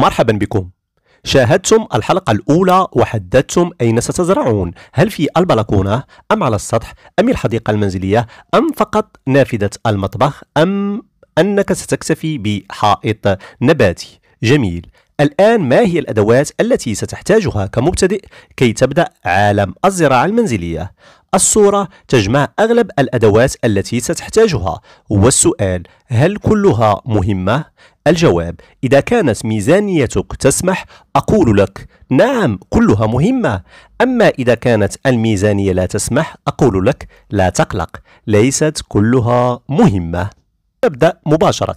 مرحبا بكم شاهدتم الحلقة الأولى وحددتم أين ستزرعون هل في البلكونة أم على السطح أم الحديقة المنزلية أم فقط نافذة المطبخ أم أنك ستكتفي بحائط نباتي جميل الآن ما هي الأدوات التي ستحتاجها كمبتدئ كي تبدأ عالم الزراعة المنزلية؟ الصورة تجمع أغلب الأدوات التي ستحتاجها والسؤال هل كلها مهمة؟ الجواب إذا كانت ميزانيتك تسمح أقول لك نعم كلها مهمة أما إذا كانت الميزانية لا تسمح أقول لك لا تقلق ليست كلها مهمة نبدأ مباشرةً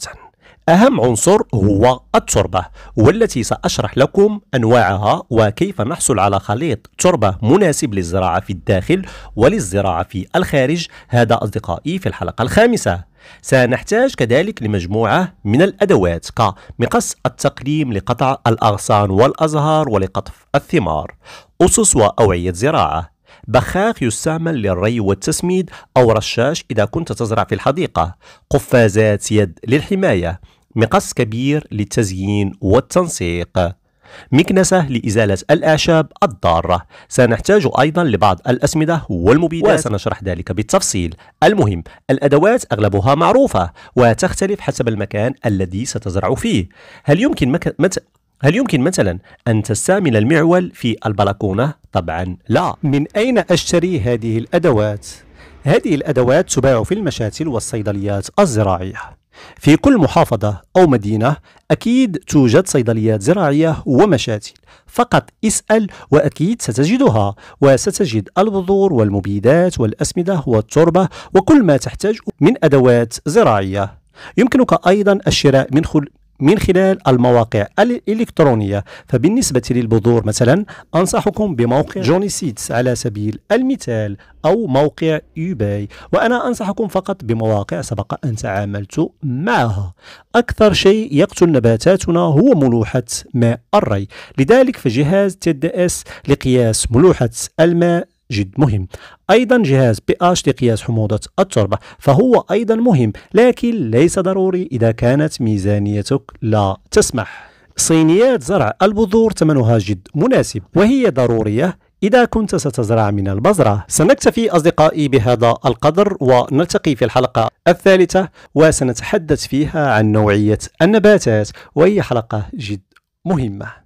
أهم عنصر هو التربة والتي سأشرح لكم أنواعها وكيف نحصل على خليط تربة مناسب للزراعة في الداخل وللزراعة في الخارج هذا أصدقائي في الحلقة الخامسة سنحتاج كذلك لمجموعة من الأدوات كمقص التقليم لقطع الأغصان والأزهار ولقطف الثمار أسس وأوعية زراعة بخاخ يستعمل للري والتسميد أو رشاش إذا كنت تزرع في الحديقة قفازات يد للحماية مقص كبير للتزيين والتنسيق مكنسة لإزالة الأعشاب الضارة سنحتاج أيضا لبعض الأسمدة والمبيدات وسنشرح ذلك بالتفصيل المهم الأدوات أغلبها معروفة وتختلف حسب المكان الذي ستزرع فيه هل يمكن مك... مت... هل يمكن مثلا أن تستعمل المعول في البلكونة؟ طبعا لا من أين أشتري هذه الأدوات؟ هذه الأدوات تباع في المشاتل والصيدليات الزراعية في كل محافظة أو مدينة أكيد توجد صيدليات زراعية ومشاتل فقط اسأل وأكيد ستجدها وستجد البذور والمبيدات والأسمدة والتربة وكل ما تحتاج من أدوات زراعية يمكنك أيضا الشراء من خل من خلال المواقع الإلكترونية فبالنسبة للبذور مثلا أنصحكم بموقع جوني سيتس على سبيل المثال أو موقع يوباي وأنا أنصحكم فقط بمواقع سبق أن تعاملت معها أكثر شيء يقتل نباتاتنا هو ملوحة ماء الري لذلك فجهاز تد اس لقياس ملوحة الماء جد مهم أيضا جهاز بي لقياس حموضة التربة فهو أيضا مهم لكن ليس ضروري إذا كانت ميزانيتك لا تسمح صينيات زرع البذور ثمنها جد مناسب وهي ضرورية إذا كنت ستزرع من البذرة سنكتفي أصدقائي بهذا القدر ونلتقي في الحلقة الثالثة وسنتحدث فيها عن نوعية النباتات وهي حلقة جد مهمة